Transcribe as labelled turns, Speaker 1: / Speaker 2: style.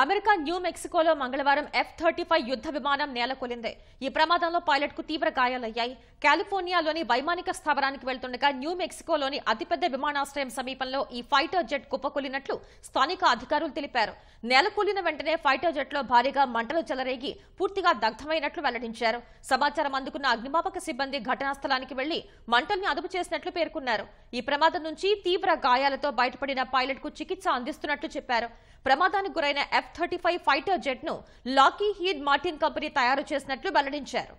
Speaker 1: America new మెక్సికోలో మంగళవారం F thirty five యుద్ధ విమానం నేలకొలింది ఈ ప్రమాదంలో పైలట్ కు తీవ్ర గాయాలయ్యాయి కాలిఫోర్నియాలోని వైమానిక స్థావరానికి వెళ్తుండగా న్యూ మెక్సికోలోని అతిపెద్ద విమానాశ్రయం సమీపంలో ఈ ఫైటర్ జెట్ కుప్పకొలినట్లు స్థానిక అధికారులు తెలిపారు నేలకొలిన వెంటనే ఫైటర్ జెట్లో భారీగా మంటలు చెలరేగి పూర్తిగా దగ్ధమైనట్లు వెల్లడించారు సమాచారం అందుకున్న అగ్నిమాపక సిబ్బంది ఘటనా స్థలానికి వెళ్లి మంటల్ని అదుపు చేసినట్లు పేర్కొన్నారు ఈ ప్రమాదం నుంచి తీవ్ర గాయాలతో బయటపడిన పైలట్ కు చికిత్స అందిస్తున్నట్లు చెప్పారు ప్రమాదానికి గురైన ఎఫ్ థర్టీ ఫైవ్ ఫైటర్ జెట్ను లాకీ హీడ్ మార్టిన్ కంపెనీ తయారు చేసినట్లు వెల్లడించారు